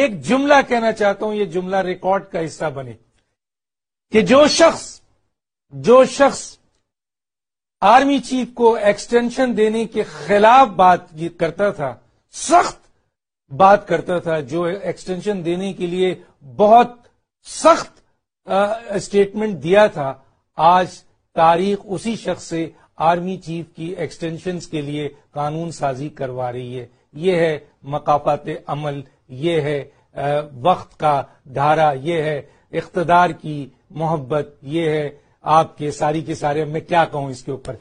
ایک جملہ کہنا چاہتا ہوں یہ جملہ ریکارڈ کا حصہ بنے کہ جو شخص جو شخص آرمی چیف کو ایکسٹینشن دینے کے خلاف بات کرتا تھا سخت بات کرتا تھا جو ایکسٹینشن دینے کے لیے بہت سخت اسٹیٹمنٹ دیا تھا آج تاریخ اسی شخص سے آرمی چیف کی ایکسٹینشن کے لیے قانون سازی کروا رہی ہے یہ ہے مقافات عمل یہ ہے وقت کا دھارا یہ ہے اقتدار کی محبت یہ ہے آپ کے ساری کے سارے میں کیا کہوں اس کے اوپر